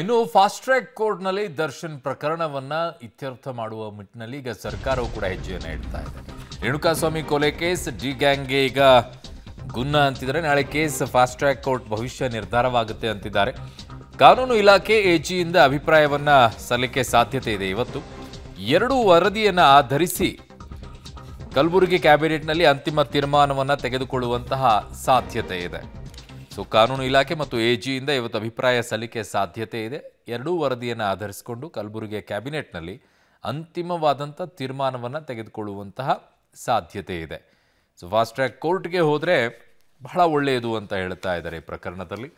ಇನ್ನು fast track ಕೋರ್ಟ್ನಲ್ಲಿ ದರ್ಶನ್ ಪ್ರಕರಣವನ್ನ ಇತ್ಯರ್ಥ ಮಾಡುವ ನಿಟ್ಟಿನಲ್ಲಿ ಈಗ ಸರ್ಕಾರವು ಕೂಡ ಹೆಜ್ಜೆಯನ್ನು ಇಡ್ತಾ ಇದೆ ರೇಣುಕಾಸ್ವಾಮಿ ಕೊಲೆ ಕೇಸ್ ಡಿ ಗ್ಯಾಂಗ್ಗೆ ಈಗ ಗುನ್ನ ಅಂತಿದ್ದಾರೆ ನಾಳೆ ಕೇಸ್ ಫಾಸ್ಟ್ ಟ್ರ್ಯಾಕ್ ಕೋರ್ಟ್ ಭವಿಷ್ಯ ನಿರ್ಧಾರವಾಗುತ್ತೆ ಅಂತಿದ್ದಾರೆ ಕಾನೂನು ಇಲಾಖೆ ಎಜಿಯಿಂದ ಅಭಿಪ್ರಾಯವನ್ನ ಸಲ್ಲಿಕೆ ಸಾಧ್ಯತೆ ಇದೆ ಇವತ್ತು ಎರಡು ವರದಿಯನ್ನು ಆಧರಿಸಿ ಕಲಬುರಗಿ ಕ್ಯಾಬಿನೆಟ್ನಲ್ಲಿ ಅಂತಿಮ ತೀರ್ಮಾನವನ್ನು ತೆಗೆದುಕೊಳ್ಳುವಂತಹ ಸಾಧ್ಯತೆ ಇದೆ ಸೊ ಕಾನೂನು ಇಲಾಖೆ ಮತ್ತು ಎಜಿಯಿಂದ ಇವತ್ತು ಅಭಿಪ್ರಾಯ ಸಲ್ಲಿಕೆ ಸಾಧ್ಯತೆ ಇದೆ ಎರಡೂ ವರದಿಯನ್ನು ಆಧರಿಸಿಕೊಂಡು ಕಲಬುರಗಿಯ ಕ್ಯಾಬಿನೆಟ್ನಲ್ಲಿ ಅಂತಿಮವಾದಂಥ ತೀರ್ಮಾನವನ್ನು ತೆಗೆದುಕೊಳ್ಳುವಂತಹ ಸಾಧ್ಯತೆ ಇದೆ ಸೊ ಫಾಸ್ಟ್ ಟ್ರ್ಯಾಕ್ ಕೋರ್ಟ್ಗೆ ಹೋದರೆ ಬಹಳ ಒಳ್ಳೆಯದು ಅಂತ ಹೇಳ್ತಾ ಇದ್ದಾರೆ ಈ ಪ್ರಕರಣದಲ್ಲಿ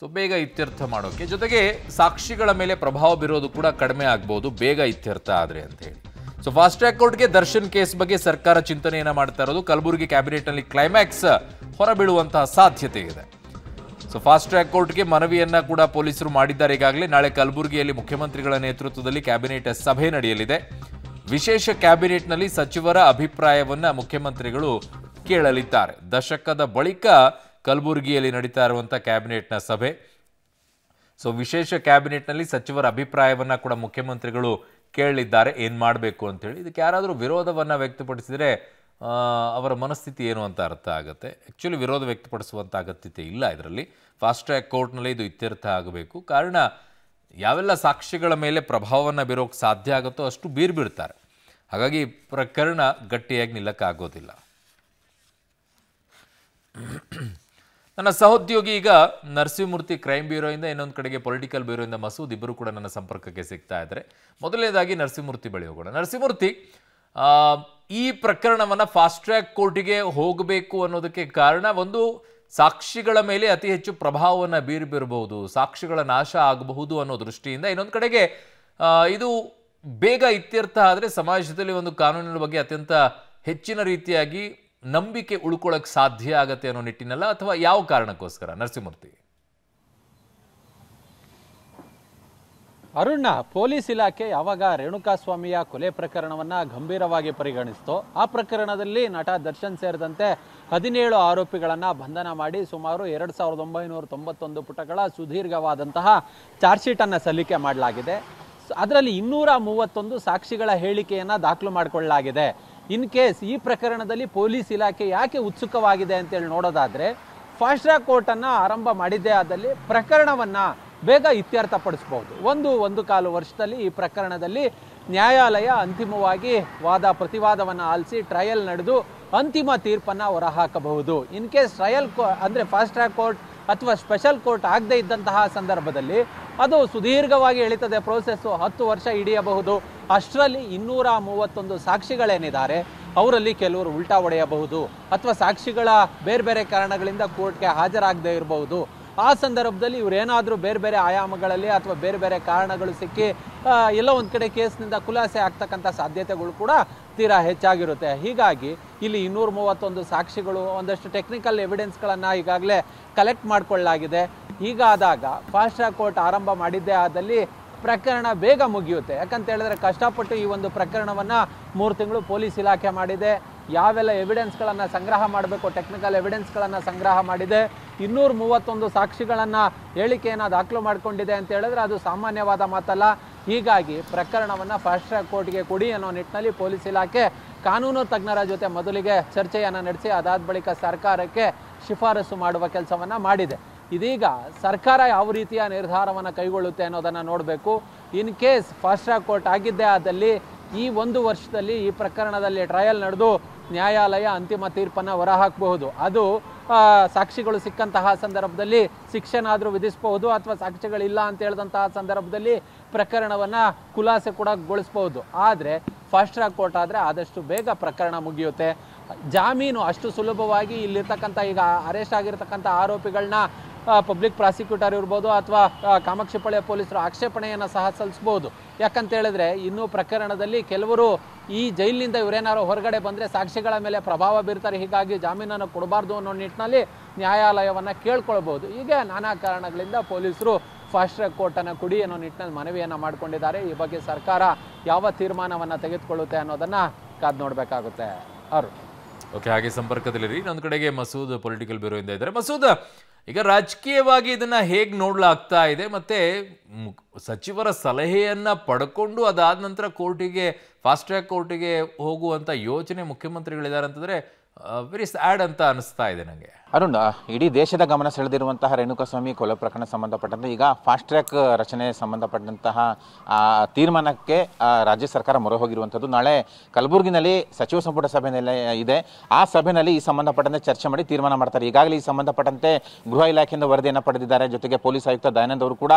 ಸೊ ಬೇಗ ಇತ್ಯರ್ಥ ಮಾಡೋಕ್ಕೆ ಜೊತೆಗೆ ಸಾಕ್ಷಿಗಳ ಮೇಲೆ ಪ್ರಭಾವ ಬೀರೋದು ಕೂಡ ಕಡಿಮೆ ಆಗ್ಬೋದು ಬೇಗ ಇತ್ಯರ್ಥ ಆದರೆ ಅಂತ ಹೇಳಿ ಸೊ ಫಾಸ್ಟ್ ಟ್ರ್ಯಾಕ್ ಕೋರ್ಟ್ಗೆ ದರ್ಶನ್ ಕೇಸ್ ಬಗ್ಗೆ ಸರ್ಕಾರ ಚಿಂತನೆಯನ್ನು ಮಾಡ್ತಾ ಇರೋದು ಕಲಬುರಗಿ ಕ್ಯಾಬಿನೆಟ್ನಲ್ಲಿ ಕ್ಲೈಮ್ಯಾಕ್ಸ್ ಹೊರಬೀಳುವಂತಹ ಸಾಧ್ಯತೆ ಇದೆ ಸೊ ಫಾಸ್ಟ್ ಟ್ರ್ಯಾಕ್ ಕೋರ್ಟ್ಗೆ ಮನವಿಯನ್ನ ಕೂಡ ಪೊಲೀಸರು ಮಾಡಿದ್ದಾರೆ ಈಗಾಗಲೇ ನಾಳೆ ಕಲಬುರಗಿಯಲ್ಲಿ ಮುಖ್ಯಮಂತ್ರಿಗಳ ನೇತೃತ್ವದಲ್ಲಿ ಕ್ಯಾಬಿನೆಟ್ ಸಭೆ ನಡೆಯಲಿದೆ ವಿಶೇಷ ಕ್ಯಾಬಿನೆಟ್ನಲ್ಲಿ ಸಚಿವರ ಅಭಿಪ್ರಾಯವನ್ನ ಮುಖ್ಯಮಂತ್ರಿಗಳು ಕೇಳಲಿದ್ದಾರೆ ದಶಕದ ಬಳಿಕ ಕಲಬುರಗಿಯಲ್ಲಿ ನಡೀತಾ ಇರುವಂತಹ ಕ್ಯಾಬಿನೆಟ್ನ ಸಭೆ ಸೊ ವಿಶೇಷ ಕ್ಯಾಬಿನೆಟ್ನಲ್ಲಿ ಸಚಿವರ ಅಭಿಪ್ರಾಯವನ್ನ ಕೂಡ ಮುಖ್ಯಮಂತ್ರಿಗಳು ಕೇಳಲಿದ್ದಾರೆ ಏನು ಮಾಡಬೇಕು ಅಂತೇಳಿ ಇದಕ್ಕೆ ಯಾರಾದರೂ ವಿರೋಧವನ್ನ ವ್ಯಕ್ತಪಡಿಸಿದರೆ ಅವರ ಮನಸ್ಥಿತಿ ಏನು ಅಂತ ಅರ್ಥ ಆಗುತ್ತೆ ಆ್ಯಕ್ಚುಲಿ ವಿರೋಧ ವ್ಯಕ್ತಪಡಿಸುವಂಥ ಅಗತ್ಯತೆ ಇಲ್ಲ ಇದರಲ್ಲಿ ಫಾಸ್ಟ್ ಟ್ರ್ಯಾಕ್ ಕೋರ್ಟ್ನಲ್ಲಿ ಇದು ಇತ್ಯರ್ಥ ಆಗಬೇಕು ಕಾರಣ ಯಾವೆಲ್ಲ ಸಾಕ್ಷಿಗಳ ಮೇಲೆ ಪ್ರಭಾವವನ್ನು ಬೀರೋಕ್ಕೆ ಸಾಧ್ಯ ಆಗುತ್ತೋ ಅಷ್ಟು ಬೀರ್ಬಿಡ್ತಾರೆ ಹಾಗಾಗಿ ಪ್ರಕರಣ ಗಟ್ಟಿಯಾಗಿ ನಿಲ್ಲಕ್ಕಾಗೋದಿಲ್ಲ ನನ್ನ ಸಹೋದ್ಯೋಗಿ ಈಗ ನರಸಿಂಹಮೂರ್ತಿ ಕ್ರೈಮ್ ಬ್ಯೂರೋಯಿಂದ ಇನ್ನೊಂದು ಕಡೆಗೆ ಪೊಲಿಟಿಕಲ್ ಬ್ಯೂರೋಯಿಂದ ಮಸೂದ್ ಇಬ್ಬರು ಕೂಡ ನನ್ನ ಸಂಪರ್ಕಕ್ಕೆ ಸಿಗ್ತಾ ಇದ್ದಾರೆ ಮೊದಲನೇದಾಗಿ ನರಸಿಂಹಮೂರ್ತಿ ಬಳಿ ಹೋಗೋಣ ನರಸಿಂಹಮೂರ್ತಿ ಈ ಪ್ರಕರಣವನ್ನು ಫಾಸ್ಟ್ ಟ್ರ್ಯಾಕ್ ಕೋರ್ಟಿಗೆ ಹೋಗಬೇಕು ಅನ್ನೋದಕ್ಕೆ ಕಾರಣ ಒಂದು ಸಾಕ್ಷಿಗಳ ಮೇಲೆ ಅತಿ ಹೆಚ್ಚು ಪ್ರಭಾವವನ್ನು ಬೀರಬಿರಬಹುದು ಸಾಕ್ಷಿಗಳ ನಾಶ ಆಗಬಹುದು ಅನ್ನೋ ದೃಷ್ಟಿಯಿಂದ ಇನ್ನೊಂದು ಕಡೆಗೆ ಇದು ಬೇಗ ಇತ್ಯರ್ಥ ಆದರೆ ಸಮಾಜದಲ್ಲಿ ಒಂದು ಕಾನೂನಿನ ಬಗ್ಗೆ ಅತ್ಯಂತ ಹೆಚ್ಚಿನ ರೀತಿಯಾಗಿ ನಂಬಿಕೆ ಉಳ್ಕೊಳ್ಳೋಕೆ ಸಾಧ್ಯ ಆಗುತ್ತೆ ಅನ್ನೋ ನಿಟ್ಟಿನಲ್ಲ ಅಥವಾ ಯಾವ ಕಾರಣಕ್ಕೋಸ್ಕರ ನರಸಿಂಹಮೂರ್ತಿ ಅರುಣ್ಣ ಪೊಲೀಸ್ ಇಲಾಖೆ ಯಾವಾಗ ರೇಣುಕಾಸ್ವಾಮಿಯ ಕೊಲೆ ಪ್ರಕರಣವನ್ನು ಗಂಭೀರವಾಗಿ ಪರಿಗಣಿಸಿತು ಆ ಪ್ರಕರಣದಲ್ಲಿ ನಟ ದರ್ಶನ್ ಸೇರಿದಂತೆ ಹದಿನೇಳು ಆರೋಪಿಗಳನ್ನು ಬಂಧನ ಮಾಡಿ ಸುಮಾರು ಎರಡು ಸಾವಿರದ ಒಂಬೈನೂರ ತೊಂಬತ್ತೊಂದು ಪುಟಗಳ ಸುದೀರ್ಘವಾದಂತಹ ಚಾರ್ಜ್ ಶೀಟನ್ನು ಸಲ್ಲಿಕೆ ಮಾಡಲಾಗಿದೆ ಅದರಲ್ಲಿ ಇನ್ನೂರ ಮೂವತ್ತೊಂದು ಸಾಕ್ಷಿಗಳ ಹೇಳಿಕೆಯನ್ನು ದಾಖಲು ಮಾಡಿಕೊಳ್ಳಲಾಗಿದೆ ಇನ್ ಕೇಸ್ ಈ ಪ್ರಕರಣದಲ್ಲಿ ಪೊಲೀಸ್ ಇಲಾಖೆ ಯಾಕೆ ಉತ್ಸುಕವಾಗಿದೆ ಅಂತೇಳಿ ನೋಡೋದಾದರೆ ಫಾಸ್ಟ್ ಟ್ರ್ಯಾಕ್ ಕೋರ್ಟನ್ನು ಆರಂಭ ಮಾಡಿದ್ದೇ ಆದಲ್ಲಿ ಪ್ರಕರಣವನ್ನು ಬೇಗ ಇತ್ಯರ್ಥಪಡಿಸಬಹುದು ಒಂದು ಒಂದು ಕಾಲು ವರ್ಷದಲ್ಲಿ ಈ ಪ್ರಕರಣದಲ್ಲಿ ನ್ಯಾಯಾಲಯ ಅಂತಿಮವಾಗಿ ವಾದ ಪ್ರತಿವಾದವನ್ನು ಆಲಿಸಿ ಟ್ರಯಲ್ ನಡೆದು ಅಂತಿಮ ತೀರ್ಪನ್ನು ಹೊರಹಾಕಬಹುದು ಇನ್ ಕೇಸ್ ಟ್ರಯಲ್ ಕೋ ಅಂದರೆ ಫಾಸ್ಟ್ ಟ್ರ್ಯಾಕ್ ಕೋರ್ಟ್ ಅಥವಾ ಸ್ಪೆಷಲ್ ಕೋರ್ಟ್ ಆಗದೇ ಇದ್ದಂತಹ ಸಂದರ್ಭದಲ್ಲಿ ಅದು ಸುದೀರ್ಘವಾಗಿ ಎಳೀತದೆ ಪ್ರೋಸೆಸ್ಸು ಹತ್ತು ವರ್ಷ ಹಿಡಿಯಬಹುದು ಅಷ್ಟರಲ್ಲಿ ಇನ್ನೂರ ಮೂವತ್ತೊಂದು ಸಾಕ್ಷಿಗಳೇನಿದ್ದಾರೆ ಅವರಲ್ಲಿ ಕೆಲವರು ಉಲ್ಟಾ ಒಡೆಯಬಹುದು ಅಥವಾ ಸಾಕ್ಷಿಗಳ ಬೇರೆ ಬೇರೆ ಕಾರಣಗಳಿಂದ ಕೋರ್ಟ್ಗೆ ಹಾಜರಾಗದೇ ಇರಬಹುದು ಆ ಸಂದರ್ಭದಲ್ಲಿ ಇವರೇನಾದರೂ ಬೇರೆ ಬೇರೆ ಆಯಾಮಗಳಲ್ಲಿ ಅಥವಾ ಬೇರೆ ಬೇರೆ ಕಾರಣಗಳು ಸಿಕ್ಕಿ ಎಲ್ಲ ಒಂದು ಕಡೆ ಕೇಸ್ನಿಂದ ಖುಲಾಸೆ ಆಗ್ತಕ್ಕಂಥ ಸಾಧ್ಯತೆಗಳು ಕೂಡ ತೀರಾ ಹೆಚ್ಚಾಗಿರುತ್ತೆ ಹೀಗಾಗಿ ಇಲ್ಲಿ ಇನ್ನೂರ ಮೂವತ್ತೊಂದು ಸಾಕ್ಷಿಗಳು ಒಂದಷ್ಟು ಟೆಕ್ನಿಕಲ್ ಎವಿಡೆನ್ಸ್ಗಳನ್ನು ಈಗಾಗಲೇ ಕಲೆಕ್ಟ್ ಮಾಡಿಕೊಳ್ಳಲಾಗಿದೆ ಹೀಗಾದಾಗ ಫಾಸ್ಟ್ ಟ್ರ್ಯಾಕ್ ಕೋರ್ಟ್ ಆರಂಭ ಮಾಡಿದ್ದೇ ಆದಲ್ಲಿ ಪ್ರಕರಣ ಬೇಗ ಮುಗಿಯುತ್ತೆ ಯಾಕಂತ ಹೇಳಿದ್ರೆ ಕಷ್ಟಪಟ್ಟು ಈ ಒಂದು ಪ್ರಕರಣವನ್ನು ಮೂರು ತಿಂಗಳು ಪೊಲೀಸ್ ಇಲಾಖೆ ಮಾಡಿದೆ ಯಾವೆಲ್ಲ ಎವಿಡೆನ್ಸ್ಗಳನ್ನು ಸಂಗ್ರಹ ಮಾಡಬೇಕು ಟೆಕ್ನಿಕಲ್ ಎವಿಡೆನ್ಸ್ಗಳನ್ನು ಸಂಗ್ರಹ ಮಾಡಿದೆ ಇನ್ನೂರು ಮೂವತ್ತೊಂದು ಸಾಕ್ಷಿಗಳನ್ನು ಹೇಳಿಕೆಯನ್ನು ದಾಖಲು ಮಾಡಿಕೊಂಡಿದೆ ಅಂತ ಹೇಳಿದ್ರೆ ಅದು ಸಾಮಾನ್ಯವಾದ ಮಾತಲ್ಲ ಹೀಗಾಗಿ ಪ್ರಕರಣವನ್ನು ಫಾಸ್ಟ್ ಟ್ರ್ಯಾಕ್ ಕೋರ್ಟ್ಗೆ ಕೊಡಿ ಅನ್ನೋ ನಿಟ್ಟಿನಲ್ಲಿ ಪೊಲೀಸ್ ಇಲಾಖೆ ಕಾನೂನು ತಜ್ಞರ ಜೊತೆ ಮೊದಲಿಗೆ ಚರ್ಚೆಯನ್ನು ನಡೆಸಿ ಅದಾದ ಬಳಿಕ ಸರ್ಕಾರಕ್ಕೆ ಶಿಫಾರಸು ಮಾಡುವ ಕೆಲಸವನ್ನು ಮಾಡಿದೆ ಇದೀಗ ಸರ್ಕಾರ ಯಾವ ರೀತಿಯ ನಿರ್ಧಾರವನ್ನು ಕೈಗೊಳ್ಳುತ್ತೆ ಅನ್ನೋದನ್ನು ನೋಡಬೇಕು in case fast track court ಆಗಿದ್ದೇ ಆದಲ್ಲಿ ಈ ಒಂದು ವರ್ಷದಲ್ಲಿ ಈ ಪ್ರಕರಣದಲ್ಲಿ ಟ್ರಯಲ್ ನಡೆದು ನ್ಯಾಯಾಲಯ ಅಂತಿಮ ತೀರ್ಪನ್ನು ಹೊರಹಾಕಬಹುದು ಅದು ಸಾಕ್ಷಿಗಳು ಸಿಕ್ಕಂತಹ ಸಂದರ್ಭದಲ್ಲಿ ಶಿಕ್ಷೆನಾದರೂ ವಿಧಿಸಬಹುದು ಅಥವಾ ಸಾಕ್ಷಿಗಳಿಲ್ಲ ಅಂತ ಹೇಳಿದಂತಹ ಸಂದರ್ಭದಲ್ಲಿ ಪ್ರಕರಣವನ್ನು ಖುಲಾಸೆ ಕೂಡ ಗೊಳಿಸ್ಬೋದು ಆದರೆ ಫಾಸ್ಟ್ ಟ್ರ್ಯಾಕ್ ಕೋರ್ಟ್ ಆದರೆ ಆದಷ್ಟು ಬೇಗ ಪ್ರಕರಣ ಮುಗಿಯುತ್ತೆ ಜಾಮೀನು ಅಷ್ಟು ಸುಲಭವಾಗಿ ಇಲ್ಲಿರ್ತಕ್ಕಂಥ ಈಗ ಅರೆಸ್ಟ್ ಆಗಿರ್ತಕ್ಕಂಥ ಆರೋಪಿಗಳನ್ನ ಪಬ್ಲಿಕ್ ಪ್ರಾಸಿಕ್ಯೂಟರ್ ಇರ್ಬೋದು ಅಥವಾ ಕಾಮಾಕ್ಷಿಪಳ್ಳಿಯ ಪೊಲೀಸರು ಆಕ್ಷೇಪಣೆಯನ್ನು ಸಹ ಸಲ್ಲಿಸ್ಬೋದು ಯಾಕಂತ ಹೇಳಿದ್ರೆ ಇನ್ನೂ ಪ್ರಕರಣದಲ್ಲಿ ಕೆಲವರು ಈ ಜೈಲಿನಿಂದ ಇವರೇನಾರು ಹೊರಗಡೆ ಬಂದರೆ ಸಾಕ್ಷಿಗಳ ಮೇಲೆ ಪ್ರಭಾವ ಬೀರ್ತಾರೆ ಹೀಗಾಗಿ ಜಾಮೀನನ್ನು ಕೊಡಬಾರ್ದು ಅನ್ನೋ ನಿಟ್ಟಿನಲ್ಲಿ ನ್ಯಾಯಾಲಯವನ್ನು ಕೇಳ್ಕೊಳ್ಬೋದು ಹೀಗೆ ನಾನಾ ಕಾರಣಗಳಿಂದ ಪೊಲೀಸರು ಫಾಸ್ಟ್ ಟ್ರ್ಯಾಕ್ ಕೋರ್ಟನ್ನು ಕುಡಿ ಅನ್ನೋ ನಿಟ್ಟಿನಲ್ಲಿ ಮನವಿಯನ್ನು ಮಾಡಿಕೊಂಡಿದ್ದಾರೆ ಈ ಬಗ್ಗೆ ಸರ್ಕಾರ ಯಾವ ತೀರ್ಮಾನವನ್ನು ತೆಗೆದುಕೊಳ್ಳುತ್ತೆ ಅನ್ನೋದನ್ನು ಕಾದು ನೋಡಬೇಕಾಗುತ್ತೆ ಅವರು ಓಕೆ ಹಾಗೆ ಸಂಪರ್ಕದಲ್ಲಿರಿ ಇನ್ನೊಂದು ಕಡೆಗೆ ಮಸೂದ್ ಪೊಲಿಟಿಕಲ್ ಬ್ಯೂರೋ ಇಂದ ಇದ್ದಾರೆ ಮಸೂದ್ ಈಗ ರಾಜಕೀಯವಾಗಿ ಇದನ್ನ ಹೇಗೆ ನೋಡ್ಲಾಗ್ತಾ ಇದೆ ಮತ್ತೆ ಸಚಿವರ ಸಲಹೆಯನ್ನ ಪಡ್ಕೊಂಡು ಅದಾದ ನಂತರ ಕೋರ್ಟಿಗೆ ಫಾಸ್ಟ್ ಟ್ರ್ಯಾಕ್ ಕೋರ್ಟಿಗೆ ಹೋಗುವಂತ ಯೋಚನೆ ಮುಖ್ಯಮಂತ್ರಿಗಳಿದ್ದಾರೆ ಅಂತಂದ್ರೆ ವೆರಿ ಸ್ಯಾಡ್ ಅಂತ ಅನಿಸ್ತಾ ಇದೆ ನನಗೆ ಅರುಣ್ ಇಡೀ ದೇಶದ ಗಮನ ಸೆಳೆದಿರುವಂತಹ ರೇಣುಕಾಸ್ವಾಮಿ ಕೊಲೆ ಪ್ರಕರಣ ಸಂಬಂಧಪಟ್ಟಂತೆ ಈಗ ಫಾಸ್ಟ್ ಟ್ರ್ಯಾಕ್ ರಚನೆ ಸಂಬಂಧಪಟ್ಟಂತಹ ತೀರ್ಮಾನಕ್ಕೆ ರಾಜ್ಯ ಸರ್ಕಾರ ಮೊರೆ ಹೋಗಿರುವಂಥದ್ದು ನಾಳೆ ಕಲಬುರಗಿನಲ್ಲಿ ಸಚಿವ ಸಂಪುಟ ಸಭೆಯಲ್ಲಿ ಇದೆ ಆ ಸಭೆಯಲ್ಲಿ ಈ ಸಂಬಂಧಪಟ್ಟಂತೆ ಚರ್ಚೆ ಮಾಡಿ ತೀರ್ಮಾನ ಮಾಡ್ತಾರೆ ಈಗಾಗಲೇ ಈ ಸಂಬಂಧಪಟ್ಟಂತೆ ಗೃಹ ಇಲಾಖೆಯಿಂದ ವರದಿಯನ್ನು ಪಡೆದಿದ್ದಾರೆ ಜೊತೆಗೆ ಪೊಲೀಸ್ ಆಯುಕ್ತ ದಯಾನಂದ್ ಅವರು ಕೂಡ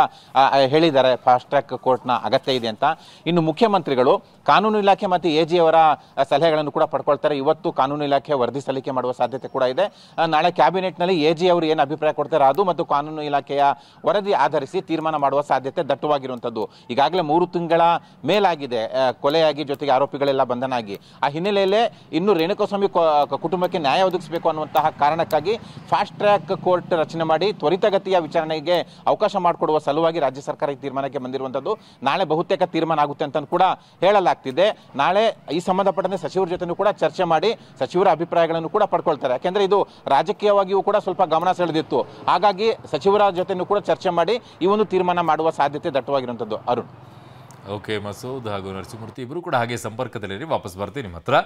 ಹೇಳಿದ್ದಾರೆ ಫಾಸ್ಟ್ ಟ್ರ್ಯಾಕ್ ಕೋರ್ಟ್ನ ಅಗತ್ಯ ಇದೆ ಅಂತ ಇನ್ನು ಮುಖ್ಯಮಂತ್ರಿಗಳು ಕಾನೂನು ಇಲಾಖೆ ಮತ್ತು ಎ ಜಿ ಅವರ ಸಲಹೆಗಳನ್ನು ಕೂಡ ಪಡ್ಕೊಳ್ತಾರೆ ಇವತ್ತು ಕಾನೂನು ಇಲಾಖೆ ವರದಿ ಸಲ್ಲಿಕೆ ಮಾಡುವ ಸಾಧ್ಯತೆ ಕೂಡ ಇದೆ ನಾಳೆ ಕ್ಯಾಬಿನೆಟ್ನಲ್ಲಿ ಎ ಜಿ ಅವರು ಏನು ಅಭಿಪ್ರಾಯ ಕೊಡ್ತಾರೆ ಅದು ಮತ್ತು ಕಾನೂನು ಇಲಾಖೆಯ ವರದಿ ಆಧರಿಸಿ ತೀರ್ಮಾನ ಮಾಡುವ ಸಾಧ್ಯತೆ ದಟ್ಟವಾಗಿರುವಂಥದ್ದು ಈಗಾಗಲೇ ಮೂರು ತಿಂಗಳ ಮೇಲಾಗಿದೆ ಕೊಲೆಯಾಗಿ ಜೊತೆಗೆ ಆರೋಪಿಗಳೆಲ್ಲ ಬಂಧನ ಆಗಿ ಆ ಹಿನ್ನೆಲೆಯಲ್ಲಿ ಇನ್ನು ರೇಣುಕಾಸ್ವಾಮಿ ಕುಟುಂಬಕ್ಕೆ ನ್ಯಾಯ ಒದಗಿಸಬೇಕು ಅನ್ನುವಂತಹ ಕಾರಣಕ್ಕಾಗಿ ಫಾಸ್ಟ್ ಟ್ರ್ಯಾಕ್ ಕೋರ್ಟ್ ರಚನೆ ಮಾಡಿ ತ್ವರಿತಗತಿಯ ವಿಚಾರಣೆಗೆ ಅವಕಾಶ ಮಾಡಿಕೊಡುವ ಸಲುವಾಗಿ ರಾಜ್ಯ ಸರ್ಕಾರ ಈ ತೀರ್ಮಾನಕ್ಕೆ ಬಂದಿರುವಂಥದ್ದು ನಾಳೆ ಬಹುತೇಕ ತೀರ್ಮಾನ ಆಗುತ್ತೆ ಅಂತ ಕೂಡ ಹೇಳಲಾಗ್ತಿದೆ ನಾಳೆ ಈ ಸಂಬಂಧಪಟ್ಟಂತೆ ಸಚಿವರ ಜೊತೆ ಕೂಡ ಚರ್ಚೆ ಮಾಡಿ ಸಚಿವರ ಅಭಿಪ್ರಾಯಗಳನ್ನು ಕೂಡ ಪಡ್ಕೊಳ್ತಾರೆ ಯಾಕೆಂದ್ರೆ ಇದು ರಾಜಕೀಯ ರಾಜಕೀಯವಾಗಿಯೂ ಕೂಡ ಸ್ವಲ್ಪ ಗಮನ ಸೆಳೆದಿತ್ತು ಹಾಗಾಗಿ ಸಚಿವರ ಜೊತೆನೂ ಕೂಡ ಚರ್ಚೆ ಮಾಡಿ ಈ ಒಂದು ತೀರ್ಮಾನ ಮಾಡುವ ಸಾಧ್ಯತೆ ದಟ್ಟವಾಗಿರುವಂಥದ್ದು ಅರುಣ್ ಓಕೆ ಮಸೂದ್ ಹಾಗೂ ನರಸಿಂಹಮೂರ್ತಿ ಇಬ್ಬರು ಕೂಡ ಹಾಗೆ ಸಂಪರ್ಕದಲ್ಲಿ ವಾಪಸ್ ಬರ್ತೀನಿ ನಿಮ್ಮ ಹತ್ರ